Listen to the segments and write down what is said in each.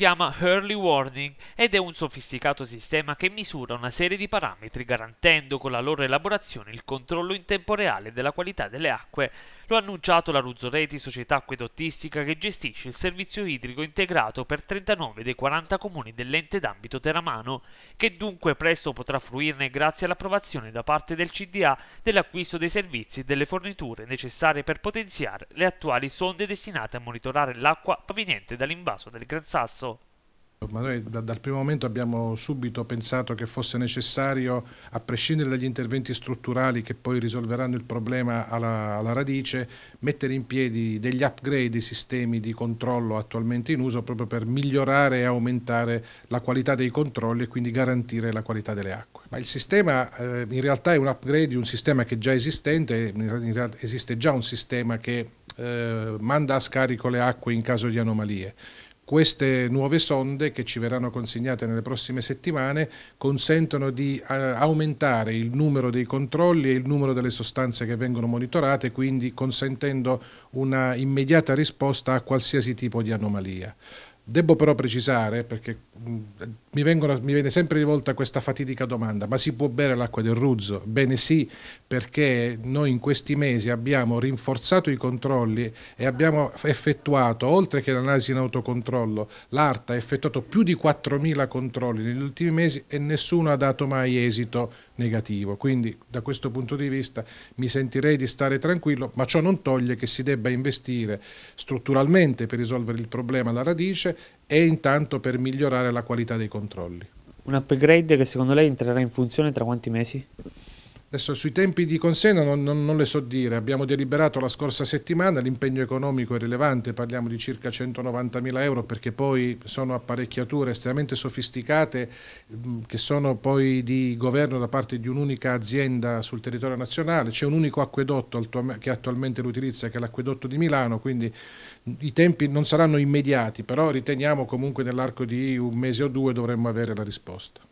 chiama Early Warning ed è un sofisticato sistema che misura una serie di parametri garantendo con la loro elaborazione il controllo in tempo reale della qualità delle acque lo ha annunciato la Ruzzoreti, società acquedottistica che gestisce il servizio idrico integrato per 39 dei 40 comuni dell'ente d'ambito teramano, che dunque presto potrà fruirne grazie all'approvazione da parte del CDA dell'acquisto dei servizi e delle forniture necessarie per potenziare le attuali sonde destinate a monitorare l'acqua proveniente dall'invaso del Gran Sasso. Ma noi da, dal primo momento abbiamo subito pensato che fosse necessario, a prescindere dagli interventi strutturali che poi risolveranno il problema alla, alla radice, mettere in piedi degli upgrade dei sistemi di controllo attualmente in uso proprio per migliorare e aumentare la qualità dei controlli e quindi garantire la qualità delle acque. Ma il sistema eh, in realtà è un upgrade di un sistema che è già esistente, esiste già un sistema che eh, manda a scarico le acque in caso di anomalie. Queste nuove sonde che ci verranno consegnate nelle prossime settimane consentono di eh, aumentare il numero dei controlli e il numero delle sostanze che vengono monitorate, quindi consentendo una immediata risposta a qualsiasi tipo di anomalia. Devo però precisare, perché mi, vengono, mi, viene sempre rivolta questa fatidica domanda, ma si può bere l'acqua del Ruzzo? Bene sì, perché noi in questi mesi abbiamo rinforzato i controlli e abbiamo effettuato, oltre che l'analisi in autocontrollo, l'ARTA ha effettuato più di 4.000 controlli negli ultimi mesi e nessuno ha dato mai esito negativo. Quindi da questo punto di vista mi sentirei di stare tranquillo, ma ciò non toglie che si debba investire strutturalmente per risolvere il problema alla radice e intanto per migliorare la qualità dei controlli. Un upgrade che secondo lei entrerà in funzione tra quanti mesi? Adesso sui tempi di consegna non, non, non, le so dire, abbiamo deliberato la scorsa settimana, l'impegno economico è rilevante, parliamo di circa 190 mila euro perché poi sono apparecchiature estremamente sofisticate mm, che sono poi di governo da parte di un'unica azienda sul territorio nazionale, c'è un unico acquedotto che attualmente lo utilizza che è l'acquedotto di Milano, quindi mm, i tempi non saranno immediati, però riteniamo comunque nell'arco di un mese o due dovremmo avere la risposta.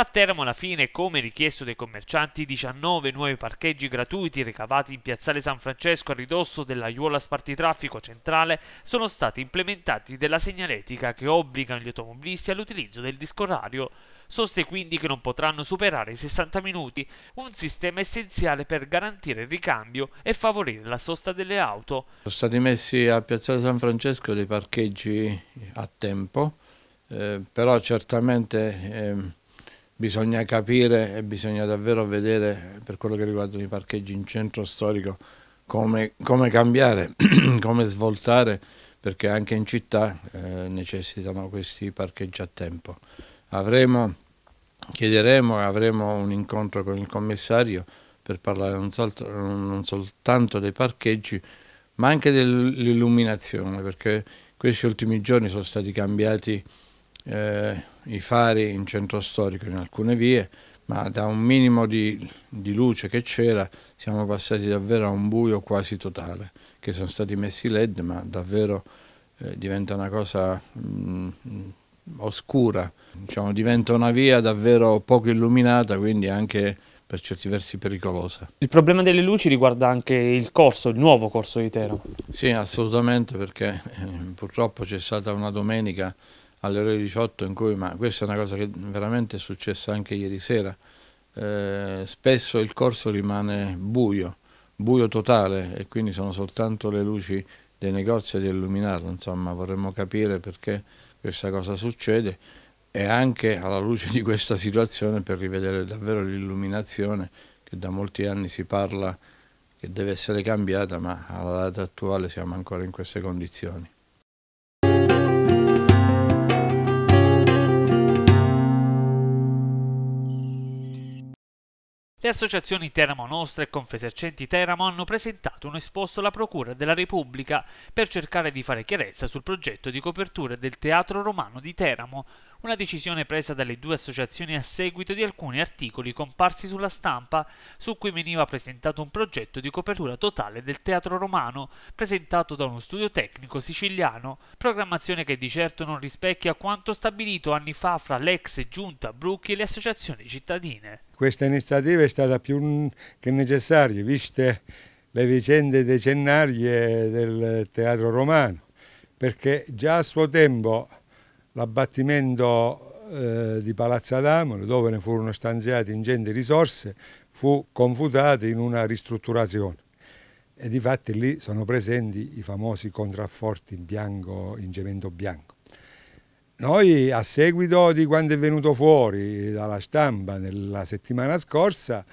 A Teramo alla fine, come richiesto dai commercianti, 19 nuovi parcheggi gratuiti ricavati in piazzale San Francesco a ridosso della Iuola Spartitraffico Centrale sono stati implementati della segnaletica che obbligano gli automobilisti all'utilizzo del disco orario soste quindi che non potranno superare i 60 minuti, un sistema essenziale per garantire il ricambio e favorire la sosta delle auto. Sono stati messi a Piazzale San Francesco dei parcheggi a tempo, eh, però certamente ehm, bisogna capire e bisogna davvero vedere per quello che riguarda i parcheggi in centro storico come, come cambiare, come svoltare perché anche in città eh, necessitano questi parcheggi a tempo. Avremo, chiederemo e avremo un incontro con il commissario per parlare non, soltanto, non soltanto dei parcheggi ma anche dell'illuminazione perché questi ultimi giorni sono stati cambiati eh, i fari in centro storico in alcune vie, ma da un minimo di, di luce che c'era siamo passati davvero a un buio quasi totale, che sono stati messi led ma davvero eh, diventa una cosa mh, mm, oscura, diciamo, diventa una via davvero poco illuminata, quindi anche per certi versi pericolosa. Il problema delle luci riguarda anche il corso, il nuovo corso di Teramo. Sì, assolutamente, perché eh, purtroppo c'è stata una domenica alle ore 18 in cui, ma questa è una cosa che veramente è successa anche ieri sera, eh, spesso il corso rimane buio, buio totale e quindi sono soltanto le luci dei negozi ad illuminarlo, insomma vorremmo capire perché questa cosa succede e anche alla luce di questa situazione per rivedere davvero l'illuminazione che da molti anni si parla che deve essere cambiata ma alla data attuale siamo ancora in queste condizioni. Le associazioni Teramo Nostra e Confesercenti Teramo hanno presentato un esposto alla Procura della Repubblica per cercare di fare chiarezza sul progetto di copertura del Teatro Romano di Teramo, una decisione presa dalle due associazioni a seguito di alcuni articoli comparsi sulla stampa su cui veniva presentato un progetto di copertura totale del teatro romano presentato da uno studio tecnico siciliano, programmazione che di certo non rispecchia quanto stabilito anni fa fra l'ex giunta Brucchi e le associazioni cittadine. Questa iniziativa è stata più che necessaria, viste le vicende decennarie eh, del teatro romano, perché già a suo tempo L'abbattimento eh, di Palazzo Adamolo, dove ne furono stanziate ingenti risorse, fu confutato in una ristrutturazione. E di fatti lì sono presenti i famosi contrafforti in bianco, in cemento bianco. Noi a seguito di quanto è venuto fuori dalla stampa nella settimana scorsa,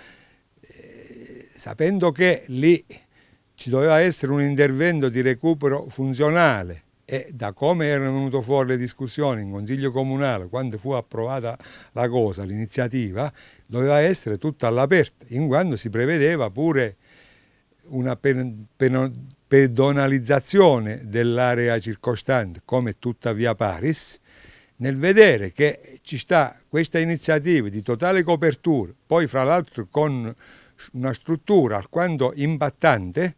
eh, sapendo che lì ci doveva essere un intervento di recupero funzionale e da come erano venute fuori le discussioni in consiglio comunale quando fu approvata la cosa, l'iniziativa, doveva essere tutta all'aperto, in quanto si prevedeva pure una pen, pen, pedonalizzazione dell'area circostante, come tutta via Paris, nel vedere che ci sta questa iniziativa di totale copertura, poi fra l'altro con una struttura alquanto impattante,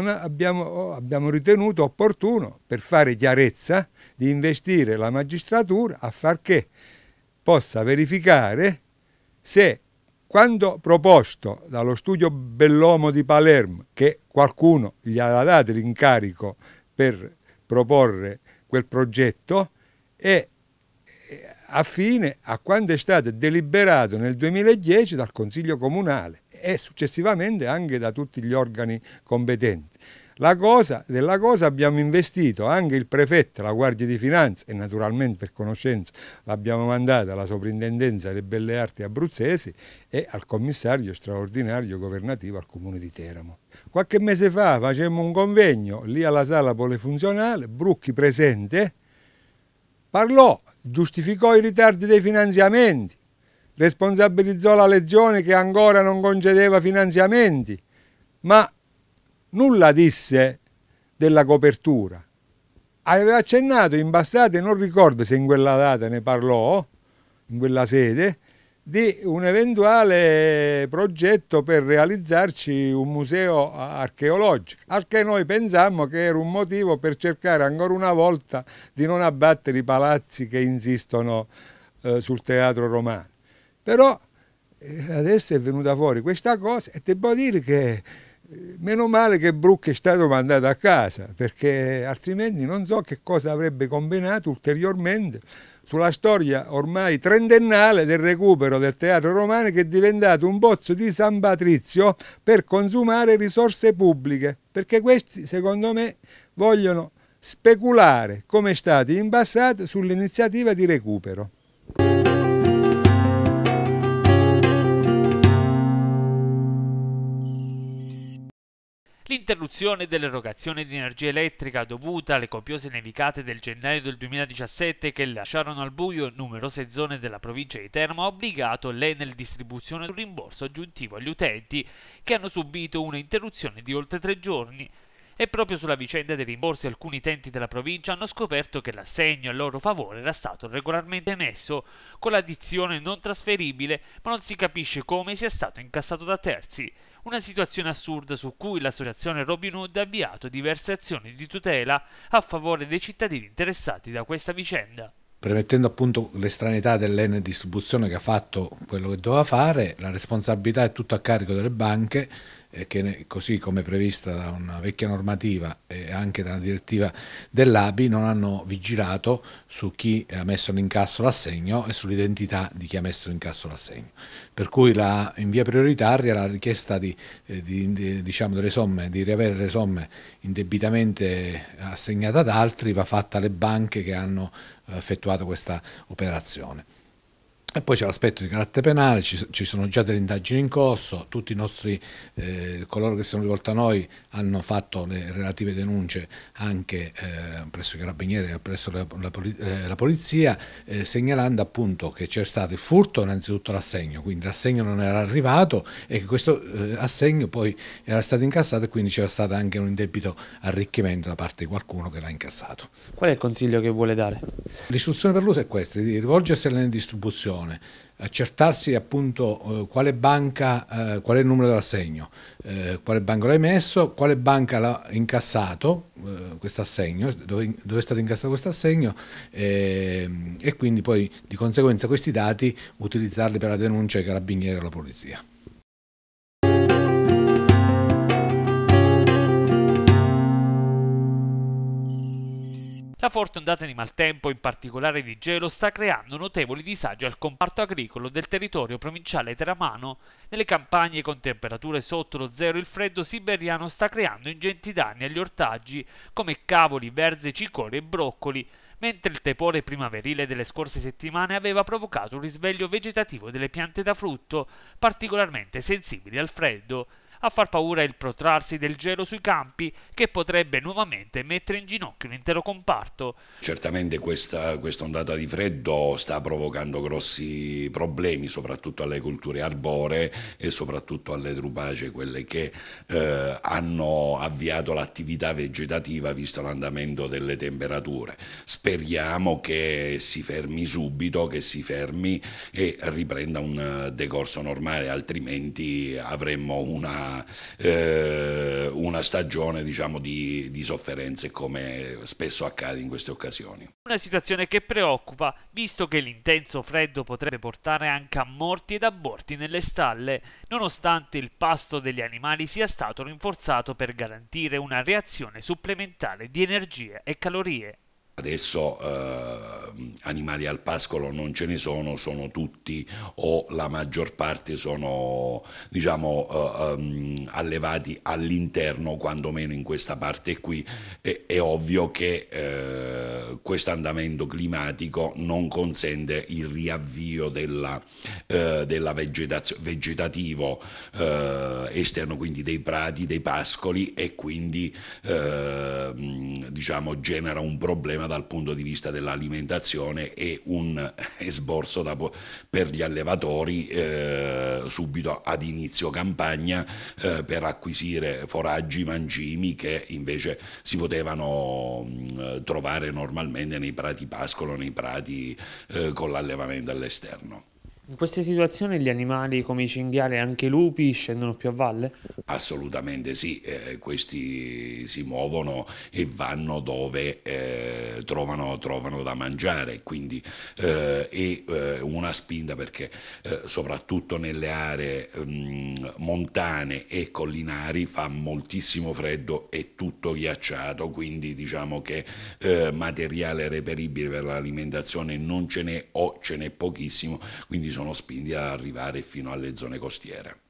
abbiamo, abbiamo ritenuto opportuno, per fare chiarezza, di investire la magistratura a far che possa verificare se quando proposto dallo studio Bellomo di Palermo, che qualcuno gli ha dato l'incarico per proporre quel progetto, e a fine a quando è stato deliberato nel 2010 dal Consiglio Comunale e successivamente anche da tutti gli organi competenti. Cosa, della cosa abbiamo investito anche il prefetto, la Guardia di Finanza e naturalmente per conoscenza l'abbiamo mandata alla Soprintendenza delle Belle Arti Abruzzesi e al commissario straordinario governativo al Comune di Teramo. Qualche mese fa facemmo un convegno lì alla sala polifunzionale, Brucchi presente, Parlò, giustificò i ritardi dei finanziamenti, responsabilizzò la Legione che ancora non concedeva finanziamenti, ma nulla disse della copertura. Aveva accennato in passato, non ricordo se in quella data ne parlò, in quella sede, di un eventuale progetto per realizzarci un museo archeologico, al che noi pensammo che era un motivo per cercare ancora una volta di non abbattere i palazzi che insistono eh, sul teatro romano. Però eh, adesso è venuta fuori questa cosa e devo dire che Meno male che Brooke è stato mandato a casa, perché altrimenti non so che cosa avrebbe combinato ulteriormente sulla storia ormai trentennale del recupero del teatro romano che è diventato un pozzo di San Patrizio per consumare risorse pubbliche, perché questi secondo me vogliono speculare come stati in passato sull'iniziativa di recupero. L'interruzione dell'erogazione di energia elettrica dovuta alle copiose nevicate del gennaio del 2017 che lasciarono al buio numerose zone della provincia di Teramo ha obbligato l'Enel Distribuzione a un rimborso aggiuntivo agli utenti che hanno subito un'interruzione di oltre tre giorni. E proprio sulla vicenda dei rimborsi alcuni utenti della provincia hanno scoperto che l'assegno a loro favore era stato regolarmente emesso con l'addizione non trasferibile, ma non si capisce come sia stato incassato da terzi una situazione assurda su cui l'associazione Robin Hood ha avviato diverse azioni di tutela a favore dei cittadini interessati da questa vicenda. Premettendo appunto l'estranità dell'N distribuzione che ha fatto quello che doveva fare, la responsabilità è tutta a carico delle banche che così come prevista da una vecchia normativa e anche dalla direttiva dell'ABI non hanno vigilato su chi ha messo l'incasso l'assegno e sull'identità di chi ha messo l'incasso l'assegno. Per cui la, in via prioritaria la richiesta di, eh, di, di, diciamo somme, di, riavere le somme indebitamente assegnate ad altri va fatta alle banche che hanno eh, effettuato questa operazione. E poi c'è l'aspetto di carattere penale, ci, ci, sono già delle indagini in corso, tutti i nostri, eh, coloro che si sono rivolti a noi hanno fatto le relative denunce anche eh, presso i carabinieri e presso la, la, eh, la polizia, eh, segnalando appunto che c'è stato il furto innanzitutto l'assegno, quindi l'assegno non era arrivato e che questo eh, assegno poi era stato incassato e quindi c'era stato anche un indebito arricchimento da parte di qualcuno che l'ha incassato. Qual è il consiglio che vuole dare? L'istruzione per l'uso è questa, di rivolgersi alle distribuzioni persone, accertarsi appunto eh, quale banca, eh, qual è il numero dell'assegno, eh, quale banca l'hai messo, quale banca l'ha incassato eh, questo assegno, dove, dove, è stato incassato questo assegno ehm, e quindi poi di conseguenza questi dati utilizzarli per la denuncia ai carabinieri e alla polizia. La forte ondata di maltempo, in particolare di gelo, sta creando notevoli disagi al comparto agricolo del territorio provinciale teramano. Nelle campagne con temperature sotto lo zero il freddo siberiano sta creando ingenti danni agli ortaggi come cavoli, verze, cicorie e broccoli, mentre il tepore primaverile delle scorse settimane aveva provocato un risveglio vegetativo delle piante da frutto, particolarmente sensibili al freddo. A far paura è il protrarsi del gelo sui campi che potrebbe nuovamente mettere in ginocchio un intero comparto. Certamente questa, questa ondata di freddo sta provocando grossi problemi soprattutto alle culture arboree e soprattutto alle drupacee, quelle che eh, hanno avviato l'attività vegetativa visto l'andamento delle temperature. Speriamo che si fermi subito, che si fermi e riprenda un decorso normale, altrimenti avremmo una una, eh, una stagione diciamo, di, di sofferenze come spesso accade in queste occasioni. Una situazione che preoccupa, visto che l'intenso freddo potrebbe portare anche a morti ed aborti nelle stalle, nonostante il pasto degli animali sia stato rinforzato per garantire una reazione supplementare di energie e calorie. Adesso eh, animali al pascolo non ce ne sono, sono tutti o la maggior parte sono diciamo, eh, um, allevati all'interno, quantomeno in questa parte qui. E, è ovvio che eh, questo andamento climatico non consente il riavvio della, eh, della vegetazio, vegetativo eh, esterno, quindi dei prati, dei pascoli e quindi ehm, diciamo, genera un problema problema dal punto di vista dell'alimentazione e un esborso da, per gli allevatori eh, subito ad inizio campagna eh, per acquisire foraggi, mangimi che invece si potevano mh, mm, trovare normalmente nei prati pascolo, nei prati eh, con l'allevamento all'esterno. In queste situazioni gli animali come i cinghiali e anche i lupi scendono più a valle? Assolutamente sì, eh, questi si muovono e vanno dove eh, trovano, trovano, da mangiare, quindi eh, è eh, una spinta perché eh, soprattutto nelle aree mh, montane e collinari fa moltissimo freddo e tutto ghiacciato, quindi diciamo che eh, materiale reperibile per l'alimentazione non ce n'è o ce n'è pochissimo, quindi sono spinti a arrivare fino alle zone costiere.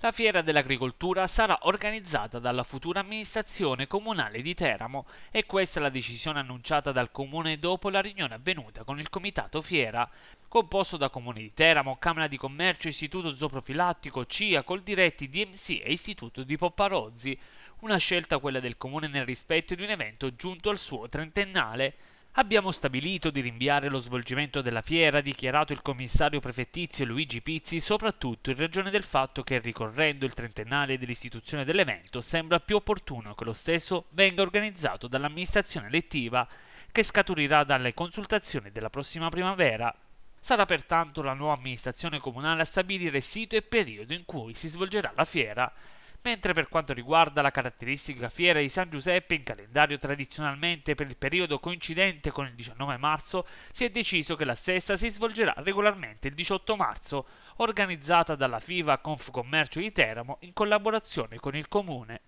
La fiera dell'agricoltura sarà organizzata dalla futura amministrazione comunale di Teramo e questa è la decisione annunciata dal comune dopo la riunione avvenuta con il comitato fiera, composto da comune di Teramo, Camera di Commercio, Istituto Zooprofilattico, CIA, Coldiretti, DMC e Istituto di Popparozzi, una scelta quella del comune nel rispetto di un evento giunto al suo trentennale. Abbiamo stabilito di rinviare lo svolgimento della fiera, dichiarato il commissario prefettizio Luigi Pizzi, soprattutto in ragione del fatto che ricorrendo il trentennale dell'istituzione dell'evento sembra più opportuno che lo stesso venga organizzato dall'amministrazione elettiva, che scaturirà dalle consultazioni della prossima primavera. Sarà pertanto la nuova amministrazione comunale a stabilire sito e periodo in cui si svolgerà la fiera, mentre per quanto riguarda la caratteristica fiera di San Giuseppe, in calendario tradizionalmente per il periodo coincidente con il 19 marzo, si è deciso che la stessa si svolgerà regolarmente il 18 marzo, organizzata dalla FIVA Confcommercio di Teramo in collaborazione con il Comune.